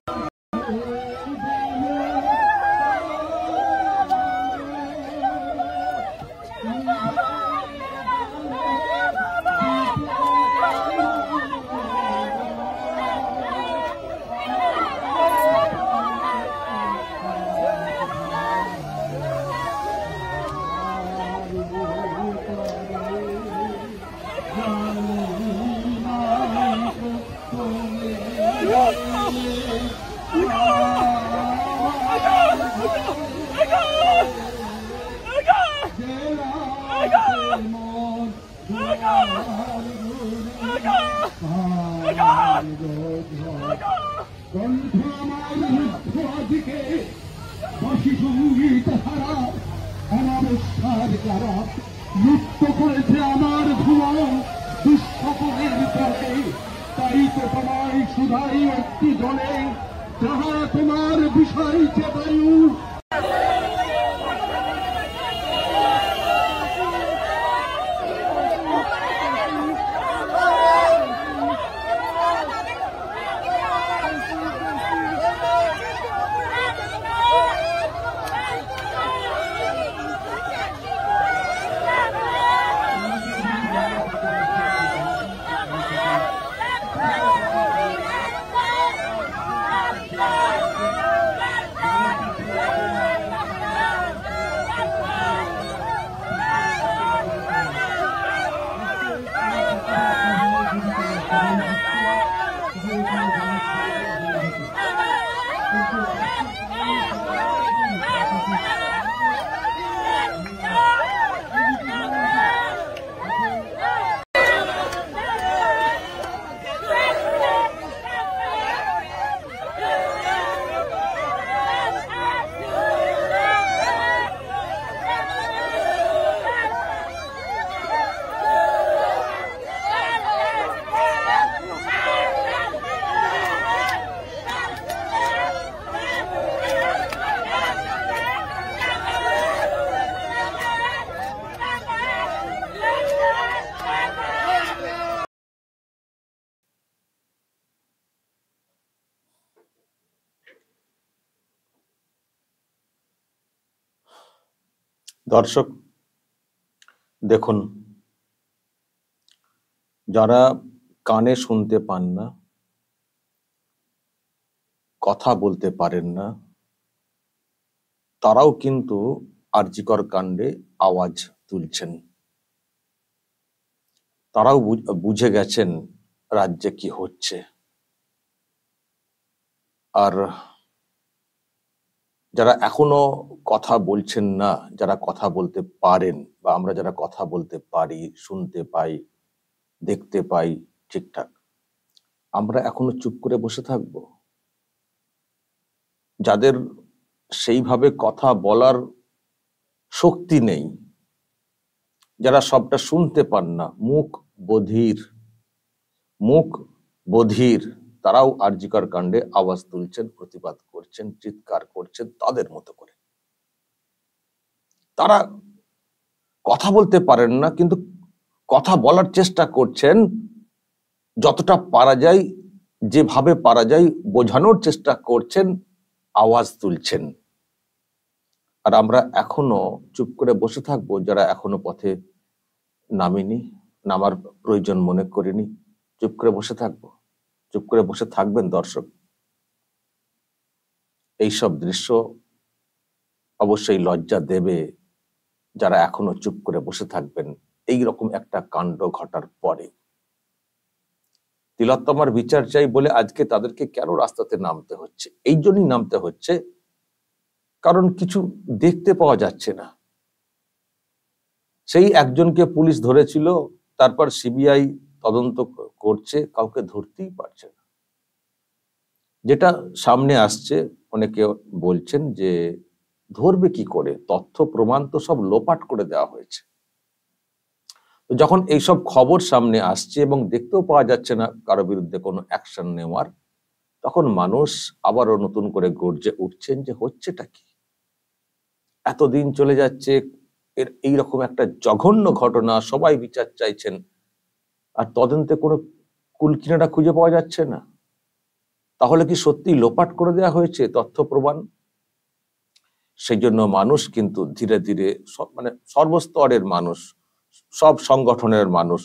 啊。কণ্ঠ আমার মুগ্ধ দিকে বাসি করেছে আমার ভুবন দুঃস্বপনের তরে তাই তো তোমায় শুধাই একটি জলে যাহা তোমার বিষয় যে বায়ু দর্শক দেখুন যারা কানে শুনতে পান না কথা বলতে পারেন না তারাও কিন্তু আর্যিকর কাণ্ডে আওয়াজ তুলছেন তারাও বুঝে গেছেন রাজ্যে কি হচ্ছে আর যারা এখনো কথা বলছেন না যারা কথা বলতে পারেন বা আমরা যারা কথা বলতে পারি শুনতে পাই দেখতে পাই ঠিকঠাক আমরা এখনো চুপ করে বসে থাকব যাদের সেইভাবে কথা বলার শক্তি নেই যারা সবটা শুনতে পান না মুখ বধির মুখ বধির তারাও আরজিকর কাণ্ডে আওয়াজ তুলছেন প্রতিবাদ করছেন চিৎকার করছেন তাদের মতো করে তারা কথা বলতে পারেন না কিন্তু কথা বলার চেষ্টা করছেন যতটা পারা যায় যেভাবে পারা যায় বোঝানোর চেষ্টা করছেন আওয়াজ তুলছেন আর আমরা এখনো চুপ করে বসে থাকবো যারা এখনো পথে নামিনি নামার প্রয়োজন মনে করিনি চুপ করে বসে থাকবো চুপ করে বসে থাকবেন দর্শক এইসব দৃশ্য অবশ্যই লজ্জা দেবে যারা এখনো চুপ করে বসে থাকবেন এই রকম একটা কাণ্ড ঘটার পরে তিলোত্তমার বিচার চাই বলে আজকে তাদেরকে কেন রাস্তাতে নামতে হচ্ছে এই জন্যই নামতে হচ্ছে কারণ কিছু দেখতে পাওয়া যাচ্ছে না সেই একজনকে পুলিশ ধরেছিল তারপর সিবিআই তদন্ত করছে কাউকে ধরতেই পারছে না যেটা সামনে আসছে অনেকে বলছেন যে ধরবে কি করে তথ্য প্রমাণ তো সব লোপাট করে দেওয়া হয়েছে তো যখন এইসব খবর সামনে আসছে এবং দেখতেও পাওয়া যাচ্ছে না কারো বিরুদ্ধে কোনো অ্যাকশন নেওয়ার তখন মানুষ আবারও নতুন করে গর্জে উঠছেন যে হচ্ছেটা কি এতদিন চলে যাচ্ছে এর এইরকম একটা জঘন্য ঘটনা সবাই বিচার চাইছেন আর তদন্তে কোনো কুলকিনাটা খুঁজে পাওয়া যাচ্ছে না তাহলে কি সত্যি লোপাট করে দেওয়া হয়েছে তথ্য প্রমাণ সেই জন্য মানুষ কিন্তু ধীরে ধীরে মানে সর্বস্তরের মানুষ সব সংগঠনের মানুষ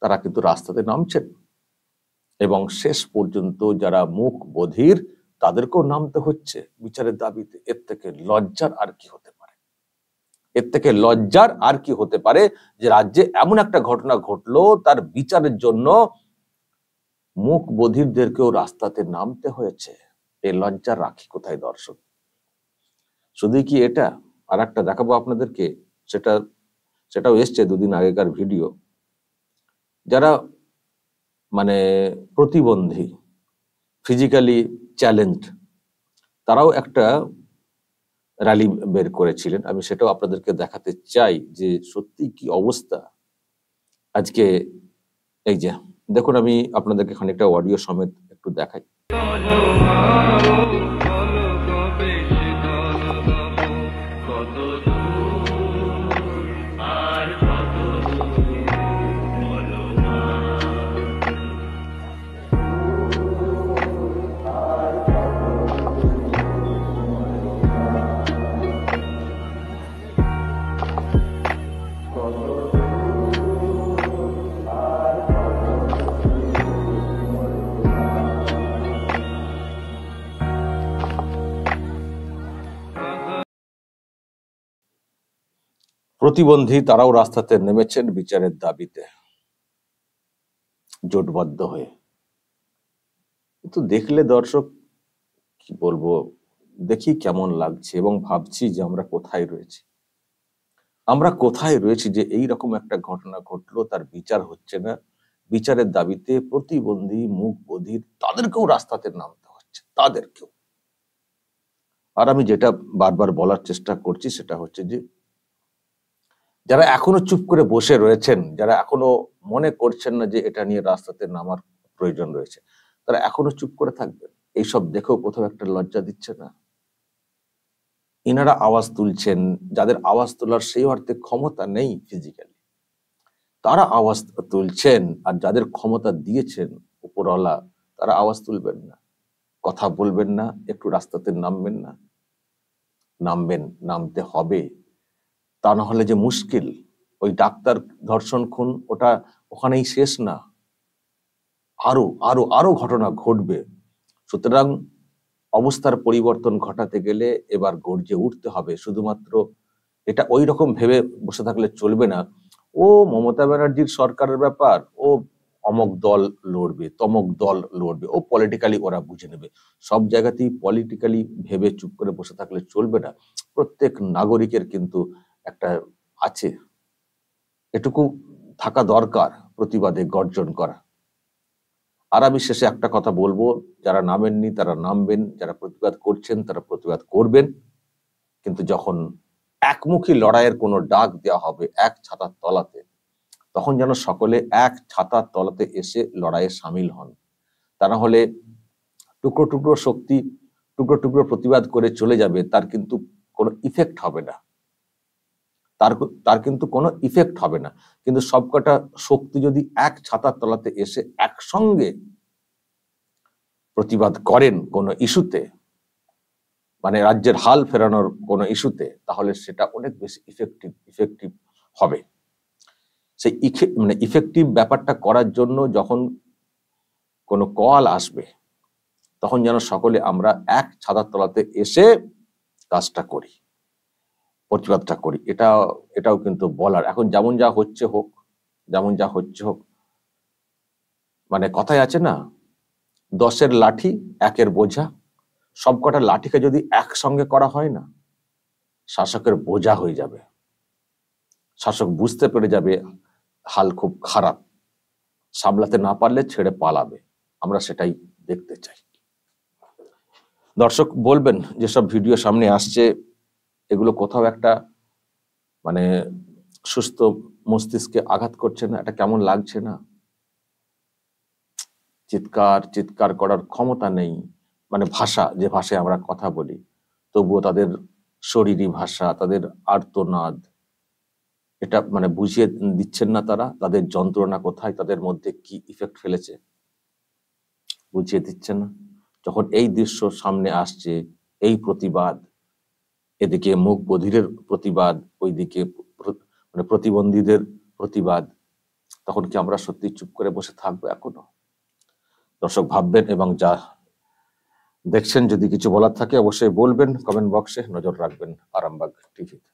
তারা কিন্তু রাস্তাতে নামছেন এবং শেষ পর্যন্ত যারা মুখ বধির তাদেরকেও নামতে হচ্ছে বিচারের দাবিতে এর থেকে লজ্জার আর কি হতে এর থেকে লজ্জার আর কি হতে পারে যে রাজ্যে এমন একটা ঘটনা ঘটলো তার বিচারের জন্য মুখ বধিরদেরকেও রাস্তাতে নামতে হয়েছে এই লজ্জার রাখি কোথায় দর্শক শুধু কি এটা আর একটা দেখাবো আপনাদেরকে সেটা সেটাও এসছে দুদিন আগেকার ভিডিও যারা মানে প্রতিবন্ধী ফিজিক্যালি চ্যালেঞ্জ তারাও একটা র্যালি বের করেছিলেন আমি সেটাও আপনাদেরকে দেখাতে চাই যে সত্যি কি অবস্থা আজকে এই যে দেখুন আমি আপনাদেরকে খানিকটা অডিও সমেত একটু দেখাই প্রতিবন্ধী তারাও রাস্তাতে নেমেছেন বিচারের দাবিতে জোটবদ্ধ হয়ে কিন্তু দেখলে দর্শক কি বলবো দেখি কেমন লাগছে এবং ভাবছি যে আমরা কোথায় রয়েছি আমরা কোথায় রয়েছি যে এই রকম একটা ঘটনা ঘটলো তার বিচার হচ্ছে না বিচারের দাবিতে প্রতিবন্ধী মুখ বধির তাদেরকেও রাস্তাতে নামতে হচ্ছে তাদেরকেও আর আমি যেটা বারবার বলার চেষ্টা করছি সেটা হচ্ছে যে যারা এখনো চুপ করে বসে রয়েছেন যারা এখনো মনে করছেন না যে এটা নিয়ে রাস্তাতে নামার প্রয়োজন রয়েছে তারা এখনো চুপ করে থাকবেন এইসব দেখেও কোথাও একটা লজ্জা দিচ্ছে না ইনারা আওয়াজ তুলছেন যাদের আওয়াজ তোলার সেই অর্থে ক্ষমতা নেই ফিজিক্যালি তারা আওয়াজ তুলছেন আর যাদের ক্ষমতা দিয়েছেন উপরওয়ালা তারা আওয়াজ তুলবেন না কথা বলবেন না একটু রাস্তাতে নামবেন না নামবেন নামতে হবে তা না হলে যে মুশকিল ওই ডাক্তার ধর্ষণ খুন ওটা ওখানেই শেষ না আরো আরো আরো ঘটনা ঘটবে সুতরাং অবস্থার পরিবর্তন ঘটাতে গেলে এবার গর্জে উঠতে হবে শুধুমাত্র এটা ওই রকম ভেবে বসে থাকলে চলবে না ও মমতা ব্যানার্জির সরকারের ব্যাপার ও অমক দল লড়বে তমক দল লড়বে ও পলিটিক্যালি ওরা বুঝে নেবে সব জায়গাতেই পলিটিক্যালি ভেবে চুপ করে বসে থাকলে চলবে না প্রত্যেক নাগরিকের কিন্তু একটা আছে এটুকু থাকা দরকার প্রতিবাদে গর্জন করা আর আমি শেষে একটা কথা বলবো যারা নামেননি তারা নামবেন যারা প্রতিবাদ করছেন তারা প্রতিবাদ করবেন কিন্তু যখন একমুখী লড়াইয়ের কোনো ডাক দেওয়া হবে এক ছাতার তলাতে তখন যেন সকলে এক ছাতার তলাতে এসে লড়াইয়ে সামিল হন তা না হলে টুকরো টুকরো শক্তি টুকরো টুকরো প্রতিবাদ করে চলে যাবে তার কিন্তু কোনো ইফেক্ট হবে না তার তার কিন্তু কোনো ইফেক্ট হবে না কিন্তু সবকটা শক্তি যদি এক ছাতার তলাতে এসে একসঙ্গে প্রতিবাদ করেন কোনো ইস্যুতে মানে রাজ্যের হাল ফেরানোর কোনো ইস্যুতে তাহলে সেটা অনেক বেশি ইফেক্টিভ ইফেক্টিভ হবে সেই মানে ইফেক্টিভ ব্যাপারটা করার জন্য যখন কোনো কল আসবে তখন যেন সকলে আমরা এক ছাতার তলাতে এসে কাজটা করি প্রতিবাদটা করি এটা এটাও কিন্তু বলার এখন যেমন যা হচ্ছে হোক যেমন যা হচ্ছে হোক মানে কথাই আছে না দশের লাঠি একের বোঝা সব কটা লাঠিকে যদি একসঙ্গে করা হয় না শাসকের বোঝা হয়ে যাবে শাসক বুঝতে পেরে যাবে হাল খুব খারাপ সামলাতে না পারলে ছেড়ে পালাবে আমরা সেটাই দেখতে চাই দর্শক বলবেন যেসব ভিডিও সামনে আসছে এগুলো কোথাও একটা মানে সুস্থ মস্তিষ্কে আঘাত করছে না এটা কেমন লাগছে না চিৎকার চিৎকার করার ক্ষমতা নেই মানে ভাষা যে ভাষায় আমরা কথা বলি তবুও তাদের শরীরী ভাষা তাদের আর্তনাদ এটা মানে বুঝিয়ে দিচ্ছেন না তারা তাদের যন্ত্রণা কোথায় তাদের মধ্যে কি ইফেক্ট ফেলেছে বুঝিয়ে দিচ্ছে না যখন এই দৃশ্য সামনে আসছে এই প্রতিবাদ এদিকে মুখ বধিরের প্রতিবাদ ওইদিকে মানে প্রতিবন্ধীদের প্রতিবাদ তখন কি আমরা সত্যি চুপ করে বসে থাকবো এখনো দর্শক ভাববেন এবং যা দেখছেন যদি কিছু বলার থাকে অবশ্যই বলবেন কমেন্ট বক্সে নজর রাখবেন আরামবাগ টিভিতে